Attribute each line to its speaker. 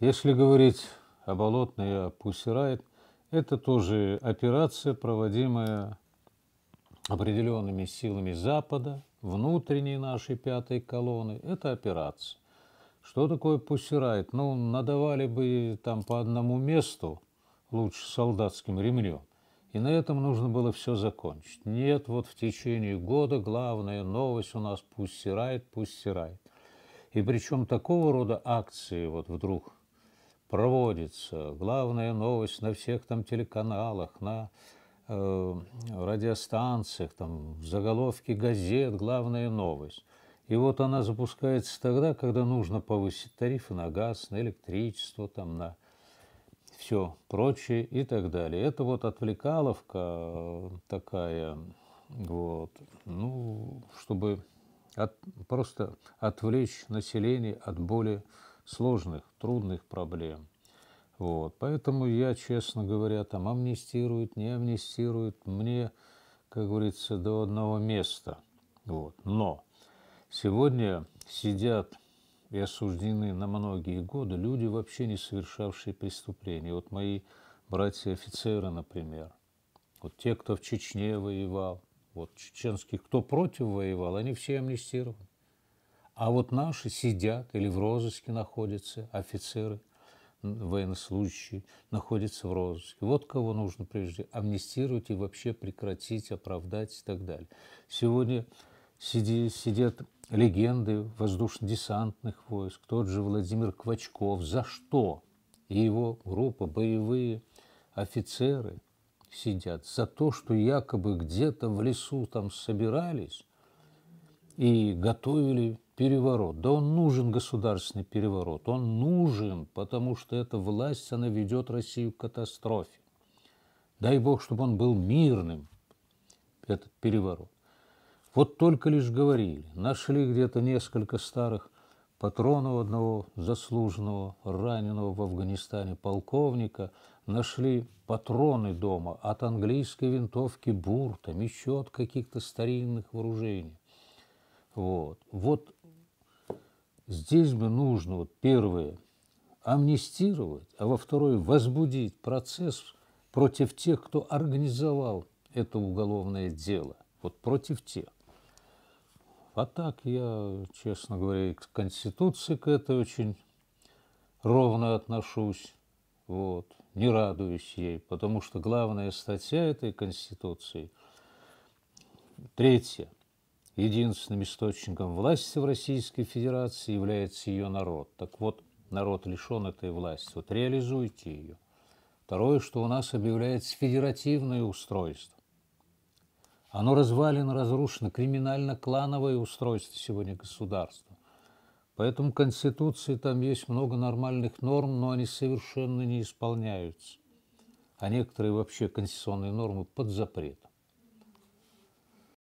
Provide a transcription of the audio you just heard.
Speaker 1: Если говорить о болотной и о пуссерайт, это тоже операция, проводимая определенными силами Запада, внутренней нашей пятой колонны. Это операция. Что такое пуссерайт? Ну, надавали бы там по одному месту, лучше солдатским ремнем. И на этом нужно было все закончить. Нет, вот в течение года главная новость у нас пусть сирает, пусть сирает. И причем такого рода акции вот вдруг проводится. Главная новость на всех там телеканалах, на э, радиостанциях, там, в заголовке газет, главная новость. И вот она запускается тогда, когда нужно повысить тарифы на газ, на электричество, там, на все прочее и так далее. Это вот отвлекаловка э, такая, вот, ну, чтобы от, просто отвлечь население от более сложных, трудных проблем. Вот. Поэтому я, честно говоря, там амнистируют, не амнистируют, мне, как говорится, до одного места. Вот. Но сегодня сидят и осуждены на многие годы люди, вообще не совершавшие преступления. Вот мои братья-офицеры, например, вот те, кто в Чечне воевал, вот чеченские, кто против воевал, они все амнистированы. А вот наши сидят или в розыске находятся офицеры, военнослужащие находятся в розыске. Вот кого нужно прежде амнистировать и вообще прекратить, оправдать и так далее. Сегодня сидят легенды воздушно-десантных войск, тот же Владимир Квачков. За что? И его группа, боевые офицеры сидят. За то, что якобы где-то в лесу там собирались и готовили переворот. Да он нужен, государственный переворот. Он нужен, потому что эта власть, она ведет Россию к катастрофе. Дай Бог, чтобы он был мирным, этот переворот. Вот только лишь говорили, нашли где-то несколько старых патронов одного заслуженного, раненого в Афганистане полковника, нашли патроны дома от английской винтовки Бур, там еще от каких-то старинных вооружений. Вот. вот Здесь бы нужно, вот первое, амнистировать, а во второе, возбудить процесс против тех, кто организовал это уголовное дело. Вот против тех. А так я, честно говоря, к Конституции к этой очень ровно отношусь, вот, не радуюсь ей, потому что главная статья этой Конституции, третья – Единственным источником власти в Российской Федерации является ее народ. Так вот, народ лишен этой власти. Вот реализуйте ее. Второе, что у нас объявляется федеративное устройство. Оно развалено, разрушено, криминально-клановое устройство сегодня государства. Поэтому в Конституции там есть много нормальных норм, но они совершенно не исполняются. А некоторые вообще конституционные нормы под запретом.